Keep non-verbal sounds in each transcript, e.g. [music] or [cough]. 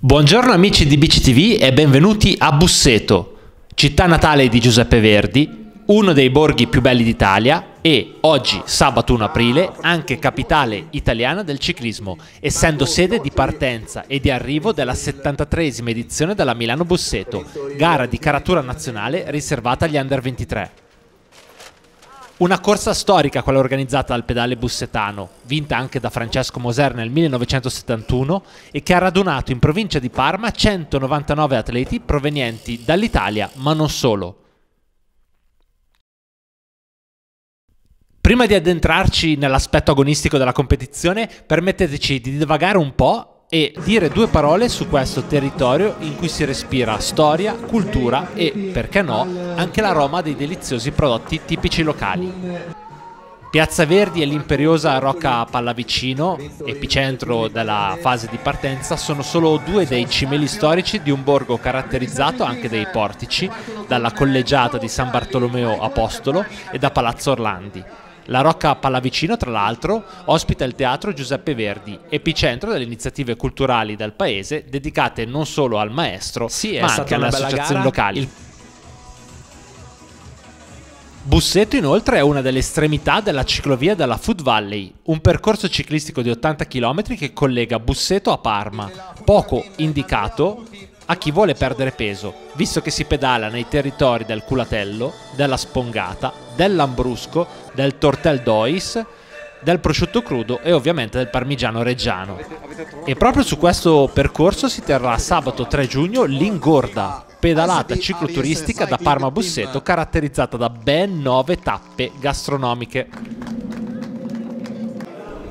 Buongiorno amici di BCTV e benvenuti a Busseto, città natale di Giuseppe Verdi, uno dei borghi più belli d'Italia e oggi, sabato 1 aprile, anche capitale italiana del ciclismo, essendo sede di partenza e di arrivo della 73esima edizione della Milano Busseto, gara di caratura nazionale riservata agli under 23. Una corsa storica quella organizzata dal pedale Bussetano, vinta anche da Francesco Moser nel 1971 e che ha radunato in provincia di Parma 199 atleti provenienti dall'Italia, ma non solo. Prima di addentrarci nell'aspetto agonistico della competizione, permetteteci di divagare un po' e dire due parole su questo territorio in cui si respira storia, cultura e, perché no, anche l'aroma dei deliziosi prodotti tipici locali. Piazza Verdi e l'imperiosa Rocca Pallavicino, epicentro della fase di partenza, sono solo due dei cimeli storici di un borgo caratterizzato anche dai portici, dalla collegiata di San Bartolomeo Apostolo e da Palazzo Orlandi. La Rocca Pallavicino, tra l'altro, ospita il Teatro Giuseppe Verdi, epicentro delle iniziative culturali del paese dedicate non solo al maestro, sì, ma anche alle associazioni locali. Il... Busseto inoltre è una delle estremità della ciclovia della Food Valley, un percorso ciclistico di 80 km che collega Busseto a Parma, poco indicato a chi vuole perdere peso, visto che si pedala nei territori del culatello, della spongata, dell'ambrusco, del tortel d'ois, del prosciutto crudo e ovviamente del parmigiano reggiano. E proprio su questo percorso si terrà sabato 3 giugno l'Ingorda, pedalata cicloturistica da Parma Busseto caratterizzata da ben 9 tappe gastronomiche.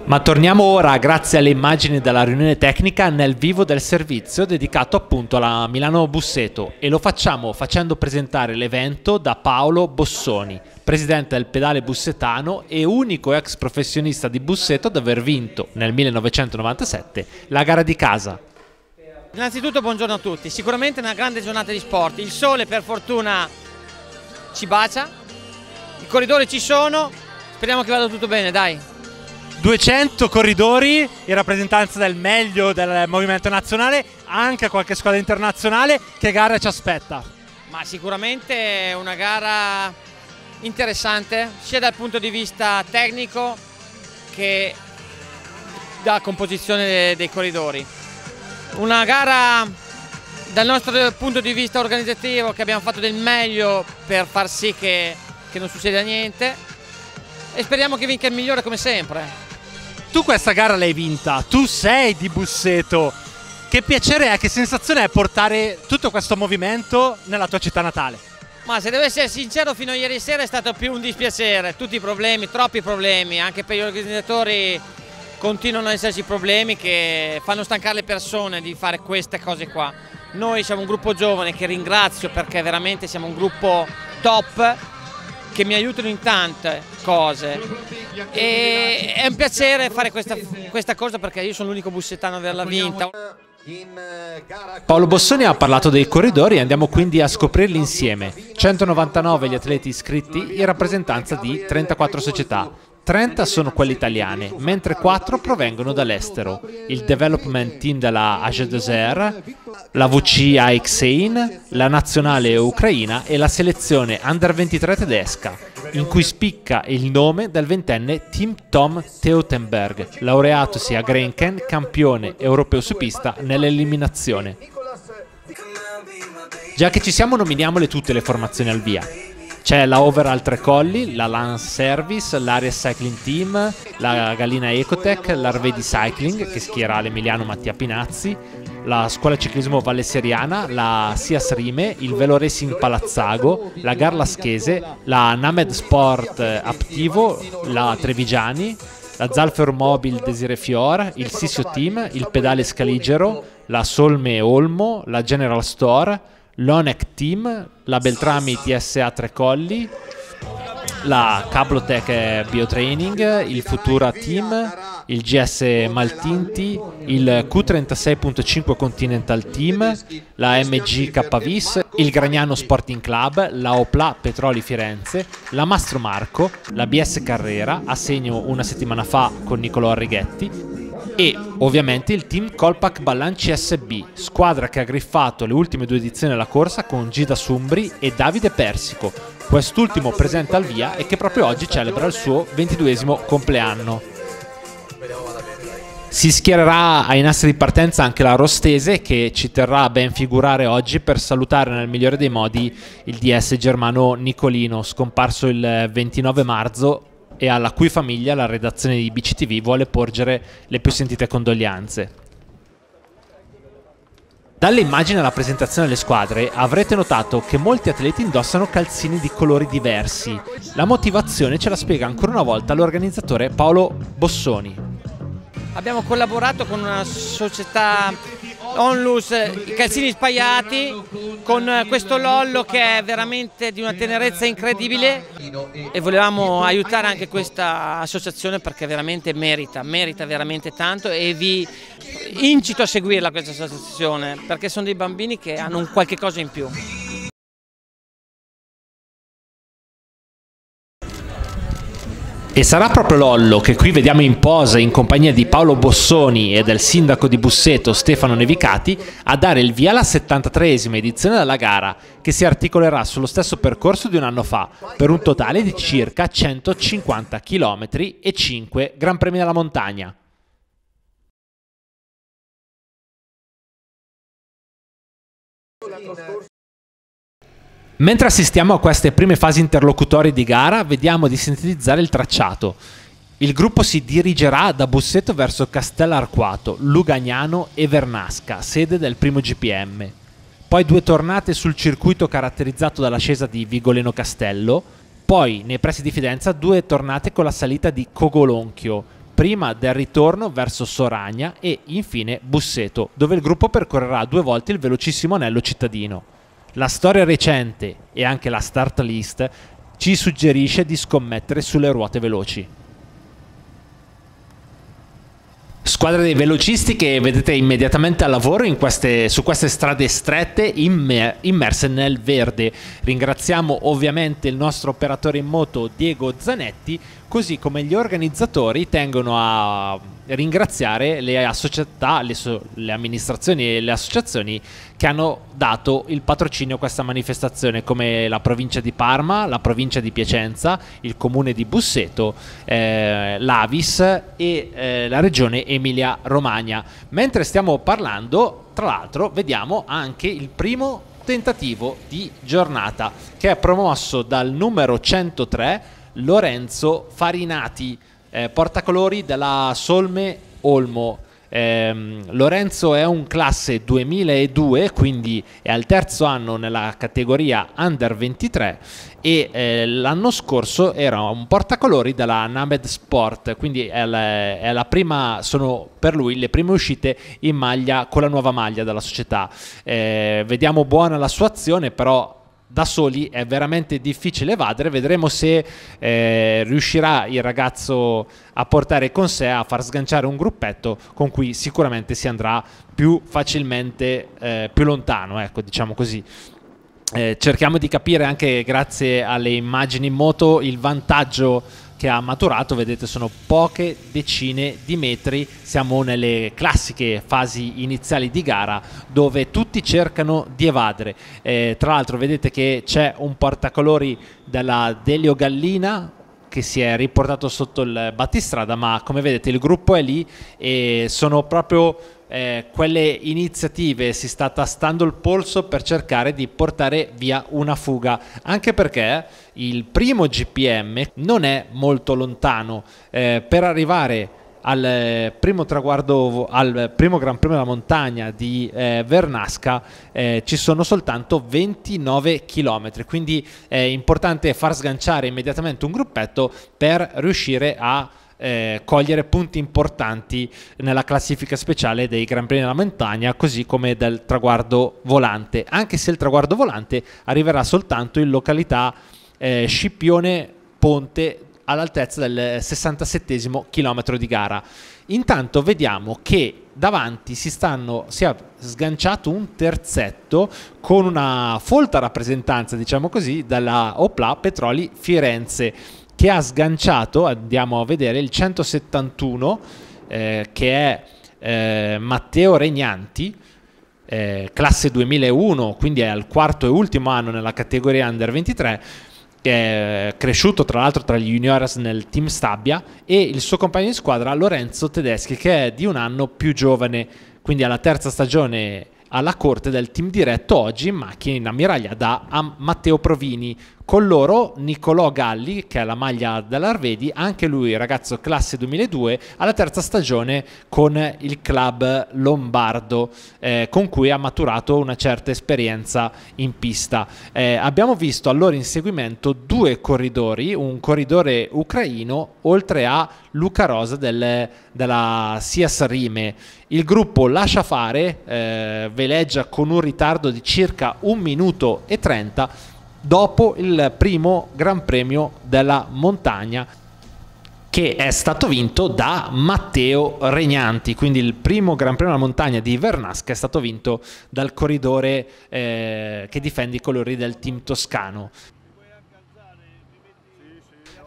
Ma torniamo ora, grazie alle immagini della riunione tecnica, nel vivo del servizio dedicato appunto alla Milano Busseto e lo facciamo facendo presentare l'evento da Paolo Bossoni, presidente del pedale bussetano e unico ex professionista di Busseto ad aver vinto nel 1997 la gara di casa. Innanzitutto buongiorno a tutti, sicuramente una grande giornata di sport, il sole per fortuna ci bacia, i corridori ci sono, speriamo che vada tutto bene, dai. 200 corridori in rappresentanza del meglio del movimento nazionale, anche qualche squadra internazionale. Che gara ci aspetta? Ma sicuramente una gara interessante, sia dal punto di vista tecnico che da composizione dei corridori. Una gara dal nostro punto di vista organizzativo che abbiamo fatto del meglio per far sì che, che non succeda niente e speriamo che vinca il migliore come sempre. Tu questa gara l'hai vinta, tu sei di Busseto. Che piacere è, che sensazione è portare tutto questo movimento nella tua città natale? Ma se devo essere sincero, fino a ieri sera è stato più un dispiacere, tutti i problemi, troppi problemi, anche per gli organizzatori continuano ad esserci problemi che fanno stancare le persone di fare queste cose qua. Noi siamo un gruppo giovane che ringrazio perché veramente siamo un gruppo top che mi aiutano in tante cose e è un piacere fare questa, questa cosa perché io sono l'unico bussettano ad averla vinta. Paolo Bossoni ha parlato dei corridori e andiamo quindi a scoprirli insieme. 199 gli atleti iscritti in rappresentanza di 34 società. 30 sono quelle italiane, mentre 4 provengono dall'estero. Il development team della Age Desert, la VC Aixein, la nazionale ucraina e la selezione under 23 tedesca, in cui spicca il nome del ventenne Tim Tom Teutenberg, laureatosi a Grenken, campione europeo su pista nell'eliminazione. Già che ci siamo, nominiamole tutte le formazioni al via. C'è la Overall Tre Colli, la Lance Service, l'Area Cycling Team, la Gallina Ecotech, l'Arvedi Cycling che schierà l'Emiliano Mattia Pinazzi, la Scuola Ciclismo Valle Seriana, la Sias Rime, il Velo Racing Palazzago, la Garlaschese, la Named Sport Aptivo, la Trevigiani, la Zalfer Mobile Desire Fior, il Sissio Team, il Pedale Scaligero, la Solme Olmo, la General Store, l'Onec Team, la Beltrami TSA Tre Colli, la Cablotech Biotraining, il Futura Team, il GS Maltinti, il Q36.5 Continental Team, la MG KVIS, il Gragnano Sporting Club, la Opla Petroli Firenze, la Mastro Marco, la BS Carrera, a segno una settimana fa con Niccolò Arrighetti, e ovviamente il team Colpac Ballan SB, squadra che ha griffato le ultime due edizioni della corsa con Gida Sumbri e Davide Persico, quest'ultimo presente al via e che proprio oggi celebra il suo ventiduesimo compleanno. Si schiererà ai nastri di partenza anche la Rostese che ci terrà a ben figurare oggi per salutare nel migliore dei modi il DS germano Nicolino, scomparso il 29 marzo e alla cui famiglia la redazione di BCTV vuole porgere le più sentite condoglianze. Dalle immagini alla presentazione delle squadre avrete notato che molti atleti indossano calzini di colori diversi. La motivazione ce la spiega ancora una volta l'organizzatore Paolo Bossoni. Abbiamo collaborato con una società onlus, eh, calzini spaiati con eh, questo Lollo che è veramente di una tenerezza incredibile e volevamo aiutare anche questa associazione perché veramente merita, merita veramente tanto e vi incito a seguirla questa associazione perché sono dei bambini che hanno un qualche cosa in più. E sarà proprio Lollo, che qui vediamo in posa in compagnia di Paolo Bossoni e del sindaco di Busseto Stefano Nevicati, a dare il via alla 73esima edizione della gara, che si articolerà sullo stesso percorso di un anno fa, per un totale di circa 150 km e 5 Gran Premi della Montagna. Mentre assistiamo a queste prime fasi interlocutorie di gara, vediamo di sintetizzare il tracciato. Il gruppo si dirigerà da Busseto verso Castellarquato, Lugagnano e Vernasca, sede del primo GPM. Poi due tornate sul circuito caratterizzato dall'ascesa di Vigoleno Castello, poi nei pressi di Fidenza due tornate con la salita di Cogolonchio, prima del ritorno verso Soragna e infine Busseto, dove il gruppo percorrerà due volte il velocissimo anello cittadino. La storia recente e anche la start list ci suggerisce di scommettere sulle ruote veloci. Squadra dei velocisti che vedete immediatamente al lavoro queste, su queste strade strette immer, immerse nel verde. Ringraziamo ovviamente il nostro operatore in moto Diego Zanetti così come gli organizzatori tengono a ringraziare le società, le, so, le, amministrazioni e le associazioni che hanno dato il patrocinio a questa manifestazione, come la provincia di Parma, la provincia di Piacenza, il comune di Busseto, eh, l'Avis e eh, la regione Emilia-Romagna. Mentre stiamo parlando, tra l'altro, vediamo anche il primo tentativo di giornata che è promosso dal numero 103 Lorenzo Farinati, eh, portacolori della Solme Olmo. Eh, Lorenzo è un classe 2002, quindi è al terzo anno nella categoria under 23 e eh, l'anno scorso era un portacolori della Named Sport, quindi è la, è la prima, sono per lui le prime uscite in maglia con la nuova maglia della società. Eh, vediamo buona la sua azione, però da soli è veramente difficile evadere. Vedremo se eh, riuscirà il ragazzo a portare con sé, a far sganciare un gruppetto con cui sicuramente si andrà più facilmente, eh, più lontano, ecco, diciamo così. Eh, cerchiamo di capire anche grazie alle immagini in moto il vantaggio che ha maturato, vedete sono poche decine di metri, siamo nelle classiche fasi iniziali di gara dove tutti cercano di evadere, eh, tra l'altro vedete che c'è un portacolori della Delio Gallina che si è riportato sotto il battistrada ma come vedete il gruppo è lì e sono proprio eh, quelle iniziative si sta tastando il polso per cercare di portare via una fuga, anche perché il primo GPM non è molto lontano eh, per arrivare al eh, primo traguardo, al primo Gran Premio della Montagna di eh, Vernasca eh, ci sono soltanto 29 km, quindi è importante far sganciare immediatamente un gruppetto per riuscire a eh, cogliere punti importanti nella classifica speciale dei Gran Premi della Montagna, così come del traguardo volante, anche se il traguardo volante arriverà soltanto in località eh, Scipione Ponte all'altezza del 67 chilometro di gara. Intanto vediamo che davanti si, stanno, si, è sganciato un terzetto con una folta rappresentanza, diciamo così, dalla Opla Petroli Firenze che ha sganciato, andiamo a vedere, il 171 eh, che è eh, Matteo Regnanti, eh, classe 2001, quindi è al quarto e ultimo anno nella categoria under 23, che è cresciuto tra l'altro tra gli juniors nel team Stabia, e il suo compagno di squadra Lorenzo Tedeschi, che è di un anno più giovane, quindi alla terza stagione alla corte del team diretto oggi in macchina in ammiraglia da Matteo Provini. Con loro Nicolò Galli, che ha la maglia dell'Arvedi, anche lui ragazzo classe 2002, alla terza stagione con il club lombardo, eh, con cui ha maturato una certa esperienza in pista. Eh, abbiamo visto allora in seguimento due corridori, un corridore ucraino, oltre a Luca Rosa del, della Sias Rime il gruppo lascia fare, eh, veleggia con un ritardo di circa 1 minuto e 30 dopo il primo Gran Premio della montagna che è stato vinto da Matteo Regnanti, quindi il primo Gran Premio della montagna di Vernasca è stato vinto dal corridore eh, che difende i colori del team toscano.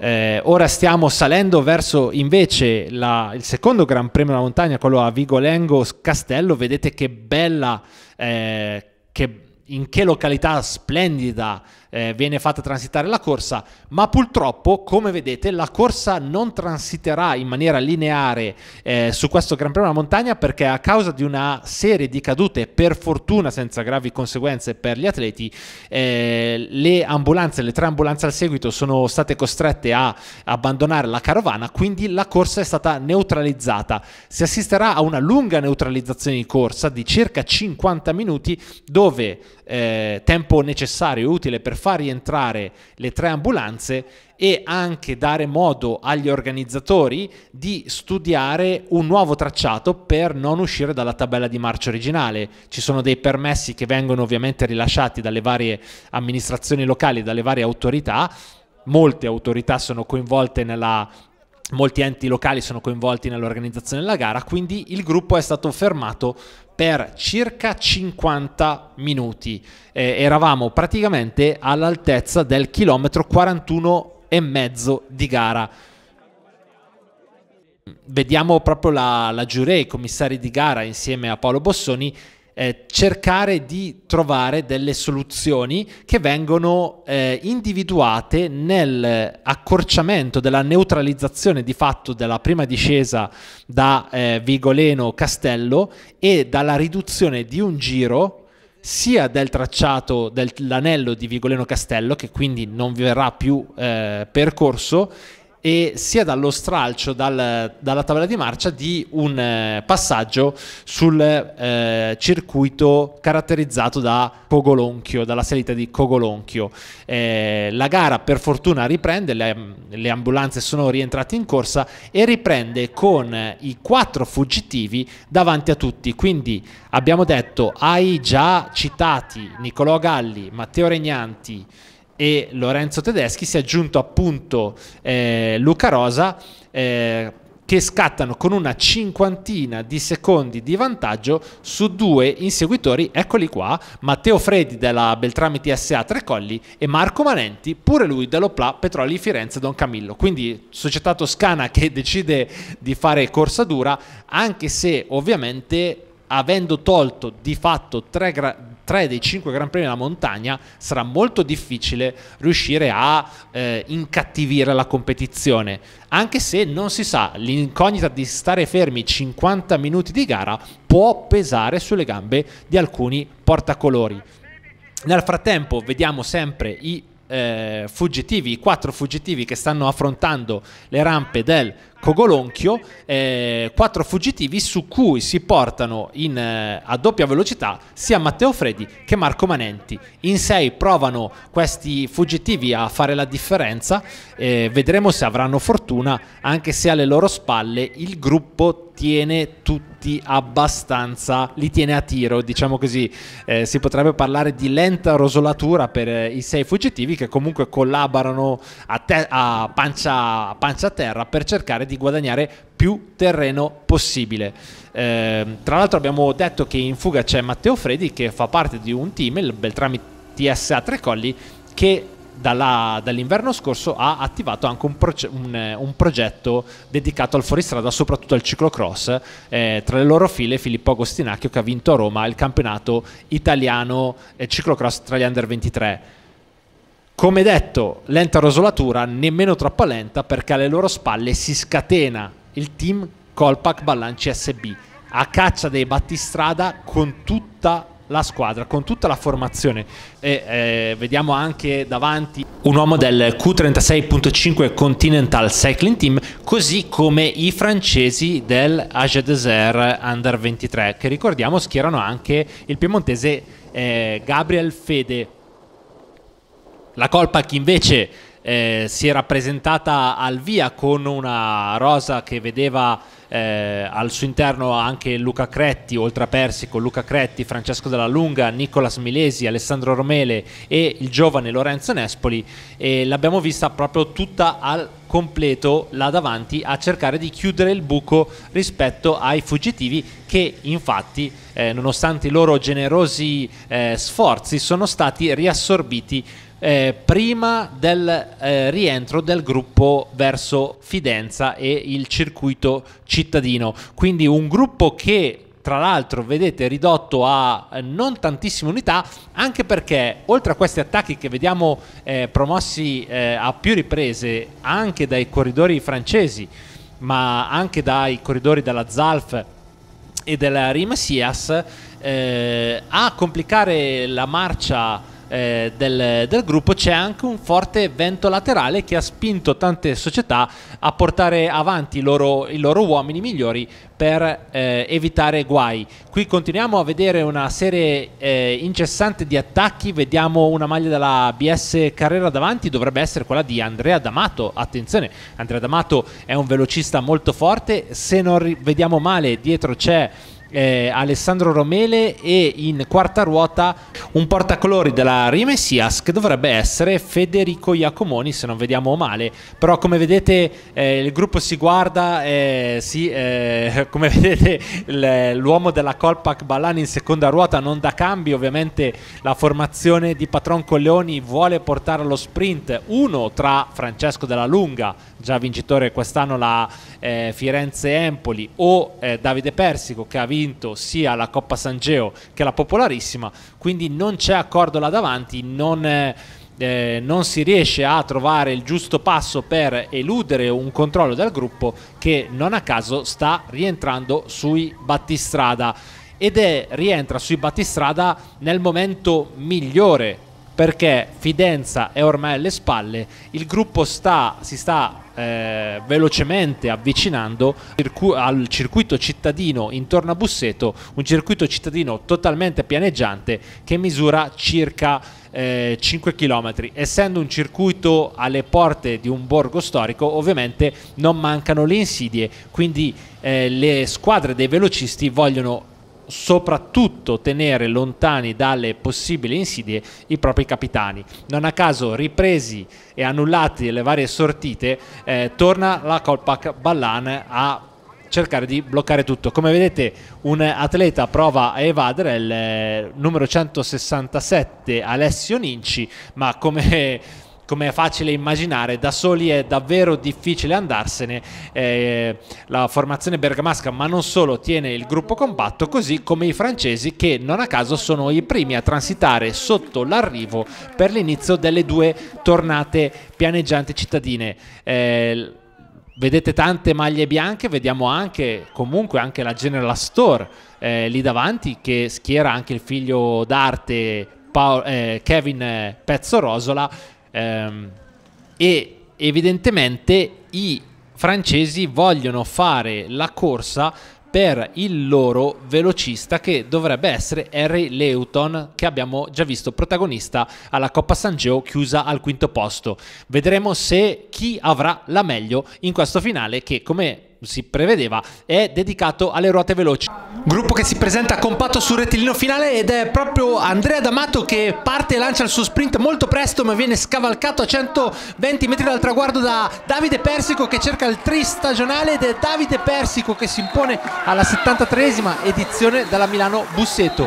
Eh, ora stiamo salendo verso invece la, il secondo Gran Premio della Montagna, quello a Vigolengo Castello. Vedete che bella, eh, che, in che località splendida eh, viene fatta transitare la corsa, ma purtroppo, come vedete, la corsa non transiterà in maniera lineare eh, su questo Gran Premio della Montagna perché a causa di una serie di cadute, per fortuna senza gravi conseguenze per gli atleti, eh, le ambulanze, le tre ambulanze al seguito sono state costrette a abbandonare la carovana, quindi la corsa è stata neutralizzata. Si assisterà a una lunga neutralizzazione di corsa di circa 50 minuti dove eh, tempo necessario e utile per far rientrare le tre ambulanze e anche dare modo agli organizzatori di studiare un nuovo tracciato per non uscire dalla tabella di marcia originale. Ci sono dei permessi che vengono ovviamente rilasciati dalle varie amministrazioni locali, dalle varie autorità. Molte autorità sono coinvolte nella molti enti locali sono coinvolti nell'organizzazione della gara, quindi il gruppo è stato fermato per circa 50 minuti. Eh, eravamo praticamente all'altezza del chilometro 41 e mezzo di gara. Vediamo proprio la, la giuré, i commissari di gara insieme a Paolo Bossoni eh, cercare di trovare delle soluzioni che vengono eh, individuate nell'accorciamento della neutralizzazione di fatto della prima discesa da eh, Vigoleno-Castello e dalla riduzione di un giro sia del tracciato dell'anello di Vigoleno Castello, che quindi non verrà più eh, percorso, e sia dallo stralcio dal, dalla tabella di marcia di un eh, passaggio sul eh, circuito caratterizzato da Cogolonchio, dalla salita di Cogolonchio. Eh, la gara per fortuna riprende, le, le, ambulanze sono rientrate in corsa e riprende con i quattro fuggitivi davanti a tutti. Quindi abbiamo detto ai già citati Nicolò Galli, Matteo Regnanti, e Lorenzo Tedeschi si è aggiunto appunto eh, Luca Rosa eh, che scattano con una cinquantina di secondi di vantaggio su due inseguitori, eccoli qua, Matteo Fredi della Beltrami TSA Tre Colli e Marco Manenti, pure lui dell'Opla Petroli Firenze Don Camillo. Quindi società toscana che [laughs] decide di fare corsa dura, anche se ovviamente avendo tolto di fatto tre, tre dei cinque Gran Premi della montagna, sarà molto difficile riuscire a eh, incattivire la competizione. Anche se non si sa, l'incognita di stare fermi 50 minuti di gara può pesare sulle gambe di alcuni portacolori. Nel frattempo vediamo sempre i eh, fuggitivi, i quattro fuggitivi che stanno affrontando le rampe del Cogolonchio, eh, quattro fuggitivi su cui si portano in, eh, a doppia velocità sia Matteo Fredi che Marco Manenti. In sei provano questi fuggitivi a fare la differenza, eh, vedremo se avranno fortuna, anche se alle loro spalle il gruppo tiene tutti abbastanza, li tiene a tiro, diciamo così, eh, si potrebbe parlare di lenta rosolatura per eh, i sei fuggitivi che comunque collaborano a, a, pancia, a pancia a terra per cercare di guadagnare più terreno possibile. Eh, tra l'altro abbiamo detto che in fuga c'è Matteo Fredi che fa parte di un team, il Beltrami TSA Tre Colli, che dalla, dall'inverno scorso ha attivato anche un, proge- un, eh, un, progetto dedicato al fuoristrada, soprattutto al ciclocross. Eh, tra le loro file Filippo Agostinacchio che ha vinto a Roma il campionato italiano eh, ciclocross tra gli under 23. Come detto, lenta rosolatura, nemmeno troppo lenta perché alle loro spalle si scatena il team Colpac Balanci SB a caccia dei battistrada con tutta la squadra, con tutta la formazione. E eh, vediamo anche davanti un uomo del Q36.5 Continental Cycling Team, così come i francesi del Age Desert Under 23, che ricordiamo schierano anche il piemontese eh, Gabriel Fede la Colpac invece eh, si era presentata al via con una rosa che vedeva eh, al suo interno anche Luca Cretti, oltre a Persico, Luca Cretti, Francesco Dalla Lunga, Nicolas Milesi, Alessandro Romele e il giovane Lorenzo Nespoli e l'abbiamo vista proprio tutta al completo là davanti a cercare di chiudere il buco rispetto ai fuggitivi che infatti eh, nonostante i loro generosi eh, sforzi sono stati riassorbiti eh, prima del eh, rientro del gruppo verso Fidenza e il circuito cittadino. Quindi un gruppo che tra l'altro vedete ridotto a eh, non tantissime unità anche perché oltre a questi attacchi che vediamo eh, promossi eh, a più riprese anche dai corridori francesi ma anche dai corridori della Zalf e della Rimasias eh, a complicare la marcia eh, del, del, gruppo c'è anche un forte vento laterale che ha spinto tante società a portare avanti i loro, i loro uomini migliori per eh, evitare guai. Qui continuiamo a vedere una serie eh, incessante di attacchi, vediamo una maglia della BS Carrera davanti, dovrebbe essere quella di Andrea D'Amato, attenzione, Andrea D'Amato è un velocista molto forte, se non vediamo male dietro c'è eh, Alessandro Romele e in quarta ruota un portaclori della Rimessias che dovrebbe essere Federico Iacomoni se non vediamo male però come vedete eh, il gruppo si guarda eh, si, eh, [laughs] come vedete l'uomo della Colpac Ballani in seconda ruota non da cambi ovviamente la formazione di Patron Colleoni vuole portare allo sprint uno tra Francesco della Lunga già vincitore quest'anno la eh, Firenze Empoli o eh, Davide Persico che ha vinto vinto sia la Coppa San Geo che la Popolarissima, quindi non c'è accordo là davanti, non... Eh, non si riesce a trovare il giusto passo per eludere un controllo del gruppo che non a caso sta rientrando sui battistrada ed è rientra sui battistrada nel momento migliore perché Fidenza è ormai alle spalle, il gruppo sta, si sta eh, velocemente avvicinando al circuito cittadino intorno a Busseto, un circuito cittadino totalmente pianeggiante che misura circa eh, 5 km. Essendo un circuito alle porte di un borgo storico, ovviamente non mancano le insidie, quindi eh, le squadre dei velocisti vogliono soprattutto tenere lontani dalle possibili insidie i propri capitani. Non a caso ripresi e annullati le varie sortite, eh, torna la Colpac Ballan a cercare di bloccare tutto. Come vedete un atleta prova a evadere il eh, numero 167 Alessio Ninci, ma come come è facile immaginare, da soli è davvero difficile andarsene. Eh, la formazione bergamasca, ma non solo, tiene il gruppo compatto, così come i francesi che non a caso sono i primi a transitare sotto l'arrivo per l'inizio delle due tornate pianeggianti cittadine. Eh, vedete tante maglie bianche, vediamo anche comunque anche la General Store eh, lì davanti che schiera anche il figlio d'arte Paolo, eh, Kevin eh, Pezzorosola Ehm, e evidentemente i francesi vogliono fare la corsa per il loro velocista che dovrebbe essere Harry Leuton che abbiamo già visto protagonista alla Coppa San Geo chiusa al quinto posto. Vedremo se chi avrà la meglio in questo finale che come si prevedeva, è dedicato alle ruote veloci. Gruppo che si presenta compatto sul rettilineo finale ed è proprio Andrea D'Amato che parte e lancia il suo sprint molto presto ma viene scavalcato a 120 metri dal traguardo da Davide Persico che cerca il tri stagionale ed è Davide Persico che si impone alla 73esima edizione dalla Milano Busseto.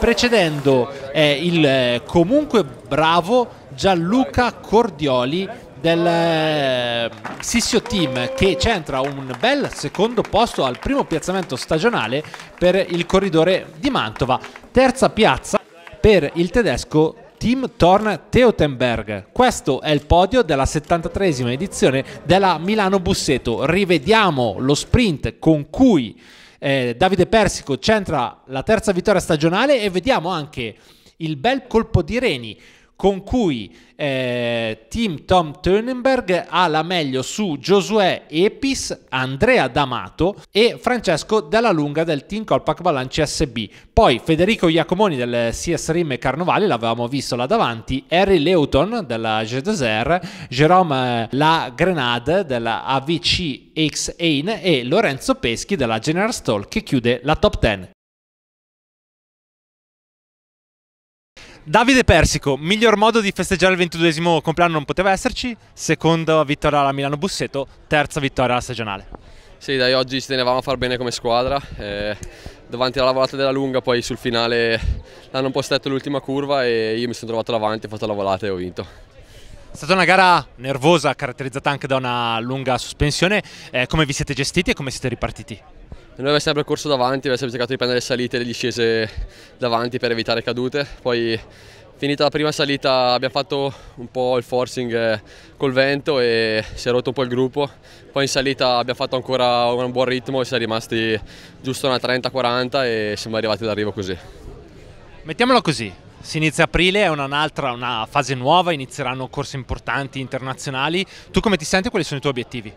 Precedendo eh, il comunque bravo Gianluca Cordioli del eh, Sissio Team che centra un bel secondo posto al primo piazzamento stagionale per il corridore di Mantova. Terza piazza per il tedesco Team Thorn Teutenberg. Questo è il podio della 73esima edizione della Milano Busseto. Rivediamo lo sprint con cui eh, Davide Persico centra la terza vittoria stagionale e vediamo anche il bel colpo di Reni con cui eh, Team Tom Turnenberg ha la meglio su Josué Epis, Andrea D'Amato e Francesco Della Lunga del Team Colpac Balan SB. Poi Federico Iacomoni del CS Rim e Carnovali, l'avevamo visto là davanti, Harry Leuton della G2R, Jerome eh, La Grenade della AVC X Ain e Lorenzo Peschi della General Stall che chiude la top 10. Davide Persico, miglior modo di festeggiare il ventiduesimo compleanno non poteva esserci, seconda vittoria alla Milano Busseto, terza vittoria alla stagionale. Sì, dai, oggi ci tenevamo a far bene come squadra, eh, davanti alla volata della lunga, poi sul finale l'hanno un po' stretto l'ultima curva e io mi sono trovato davanti, ho fatto la volata e ho vinto. È stata una gara nervosa, caratterizzata anche da una lunga sospensione, eh, come vi siete gestiti e come siete ripartiti? Noi aveva sempre corso davanti, aveva sempre cercato di prendere le salite e le discese davanti per evitare cadute. Poi finita la prima salita abbiamo fatto un po' il forcing eh, col vento e si è rotto un po' il gruppo. Poi in salita abbiamo fatto ancora un buon ritmo e siamo rimasti giusto una 30-40 e siamo arrivati d'arrivo così. Mettiamolo così, si inizia aprile, è un'altra una fase nuova, inizieranno corse importanti internazionali. Tu come ti senti? Quali sono i tuoi obiettivi?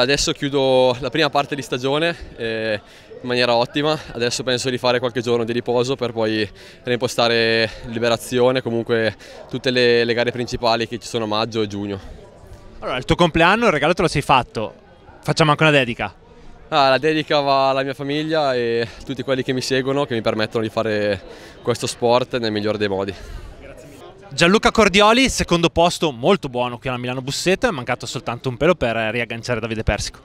Adesso chiudo la prima parte di stagione eh, in maniera ottima, adesso penso di fare qualche giorno di riposo per poi reimpostare Liberazione, comunque tutte le, le gare principali che ci sono a maggio e giugno. Allora, il tuo compleanno, il regalo te lo sei fatto, facciamo anche una dedica. Ah, la dedica va alla mia famiglia e a tutti quelli che mi seguono, che mi permettono di fare questo sport nel migliore dei modi. Gianluca Cordioli, secondo posto molto buono qui alla Milano Busseto, è mancato soltanto un pelo per riagganciare Davide Persico.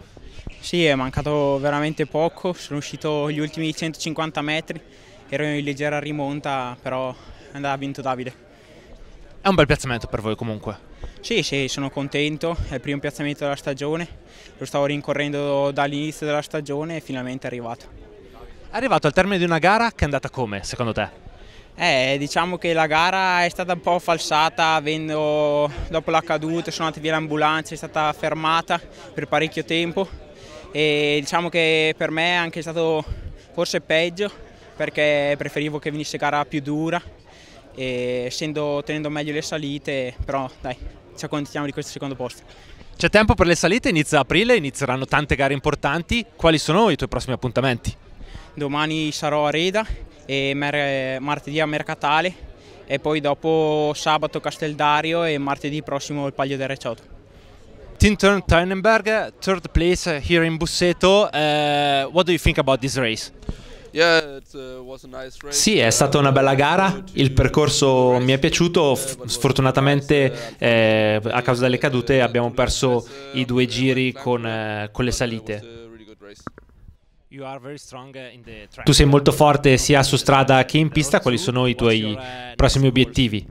Sì, è mancato veramente poco, sono uscito gli ultimi 150 metri, ero in leggera rimonta, però andava vinto Davide. È un bel piazzamento per voi comunque. Sì, sì, sono contento, è il primo piazzamento della stagione, lo stavo rincorrendo dall'inizio della stagione e finalmente è arrivato. È arrivato al termine di una gara che è andata come, secondo te? Eh, diciamo che la gara è stata un po' falsata, avendo, dopo la caduta sono andate via l'ambulanza, è stata fermata per parecchio tempo e diciamo che per me è anche stato forse peggio perché preferivo che venisse gara più dura e essendo, tenendo meglio le salite, però dai, ci accontentiamo di questo secondo posto. C'è tempo per le salite, inizia aprile, inizieranno tante gare importanti, quali sono i tuoi prossimi appuntamenti? Domani sarò a Reda e mer martedì a Mercatale e poi dopo sabato Casteldario e martedì prossimo il Paglio del Recioto. Tintern Tannenberg, third place here in Busseto. Uh, what do you think about this uh, race? Sì, è stata una bella gara, il percorso mi è piaciuto, sfortunatamente eh, a causa delle cadute abbiamo perso i due giri con, eh, con le salite. Tu sei molto forte sia su strada che in pista, quali sono i tuoi eh, prossimi obiettivi?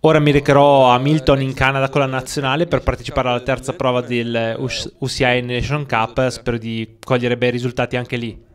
Ora mi recherò a Milton in Canada con la nazionale per partecipare alla terza prova del UCI Nation Cup, spero di cogliere bei risultati anche lì.